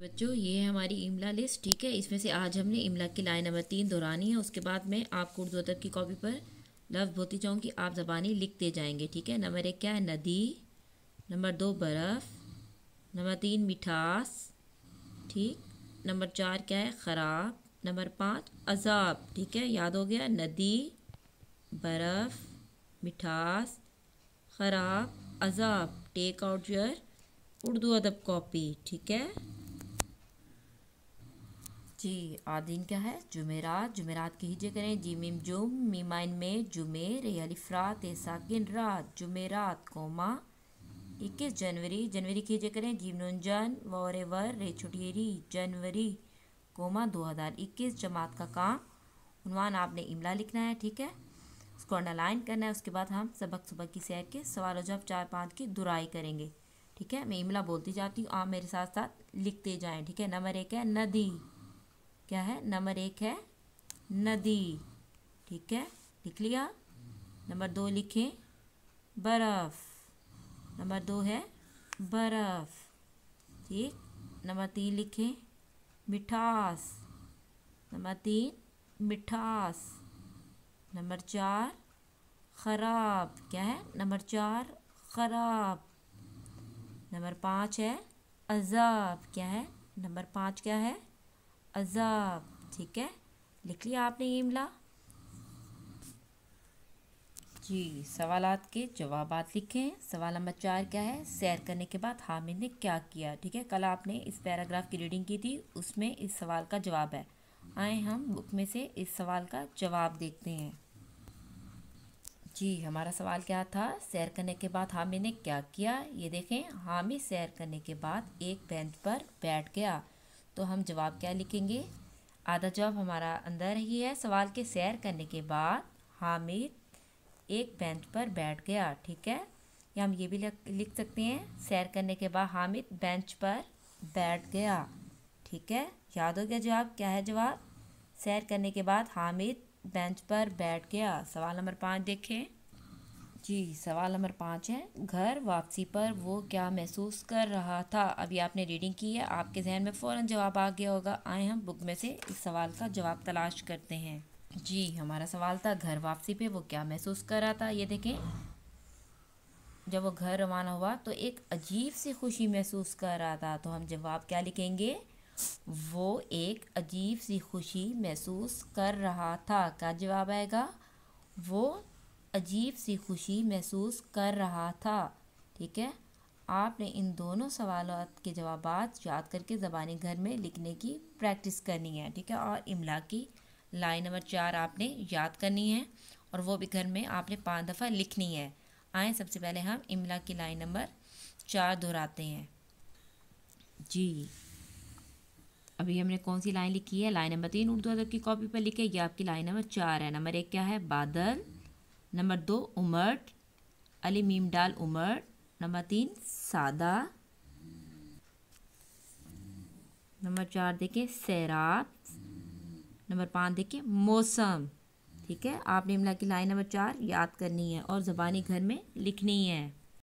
बच्चों ये है हमारी इमला लिस्ट ठीक है इसमें से आज हमने इमला की लाइन नंबर तीन दोहरानी है उसके बाद मैं आपको उर्दू अदब की कॉपी पर लफ्ज़ बोलती चाहूँगी आप ज़बानी लिखते जाएंगे ठीक है नंबर एक क्या है नदी नंबर दो बर्फ़ नंबर तीन मिठास ठीक नंबर चार क्या है ख़राब नंबर पाँच अजाब ठीक है याद हो गया नदी बर्फ़ मिठास ख़राब अजाब टेक आउट योर उर्दू अदब कॉपी ठीक है जी आज दिन क्या है जुमेरात जुमेरात की हिजे करें जी मिम जुम मीमाइन में जुमेर ए साकिन रात जुमेरात कोमा इक्कीस जनवरी जनवरी की हिजे करें जी नून जन वोरे वर रे छुटेरी जनवरी कोमा दो हज़ार इक्कीस जमात का काम उनवान आपने इमला लिखना है ठीक है उसको अंडरलाइन करना है उसके बाद हम सबक सुबह की सैर के सवाल जब चार पाँच की दुराई करेंगे ठीक है मैं इमला बोलती जाती हूँ आप मेरे साथ साथ लिखते जाएँ ठीक है नंबर एक है नदी क्या है नंबर एक है नदी ठीक है लिख लिया नंबर दो लिखें बर्फ़ नंबर दो है बर्फ़ ठीक नंबर तीन लिखें मिठास नंबर तीन मिठास नंबर चार ख़राब क्या है नंबर चार ख़राब नंबर पाँच है अजाब क्या है नंबर पाँच क्या है अजाब ठीक है लिख लिया आपने ये मिला जी सवाल के जवाब लिखें सवाल नंबर चार क्या है सैर करने के बाद हामिद ने क्या किया ठीक है कल आपने इस पैराग्राफ की रीडिंग की थी उसमें इस सवाल का जवाब है आए हम बुक में से इस सवाल का जवाब देखते हैं जी हमारा सवाल क्या था सैर करने के बाद हामिद ने क्या किया ये देखें हामिद सैर करने के बाद एक बेंच पर बैठ गया तो हम जवाब क्या लिखेंगे आधा जवाब हमारा अंदर ही है सवाल के सैर करने के बाद हामिद एक बेंच पर बैठ गया ठीक है या हम ये भी लिख सकते हैं सैर करने के बाद हामिद बेंच पर बैठ गया ठीक है याद हो गया जवाब क्या है जवाब सैर करने के बाद हामिद बेंच पर बैठ गया सवाल नंबर पाँच देखें जी सवाल नंबर पाँच है घर वापसी पर वो क्या महसूस कर रहा था अभी आपने रीडिंग की है आपके जहन में फ़ौर जवाब आ गया होगा आए हम बुक में से इस सवाल का जवाब तलाश करते हैं जी हमारा सवाल था घर वापसी पे वो क्या महसूस कर रहा था ये देखें जब वो घर रवाना हुआ तो एक अजीब सी खुशी महसूस कर रहा था तो हम जवाब क्या लिखेंगे वो एक अजीब सी खुशी महसूस कर रहा था क्या जवाब आएगा वो अजीब सी खुशी महसूस कर रहा था ठीक है आपने इन दोनों सवालों के जवाब याद करके ज़बानी घर में लिखने की प्रैक्टिस करनी है ठीक है और इमला की लाइन नंबर चार आपने याद करनी है और वो भी घर में आपने पाँच दफ़ा लिखनी है आए सबसे पहले हम इमला की लाइन नंबर चार दोहराते हैं जी अभी हमने कौन सी लाइन लिखी है लाइन नंबर तीन उर्दू अदब की कॉपी पर लिखे ये आपकी लाइन नंबर चार है नंबर एक क्या है बादल नंबर दो उमर्ट अली मीम डाल उमर नंबर तीन सादा नंबर चार देखिए सैराब नंबर पाँच देखिए मौसम ठीक है आपने इमला की लाइन नंबर चार याद करनी है और ज़बानी घर में लिखनी है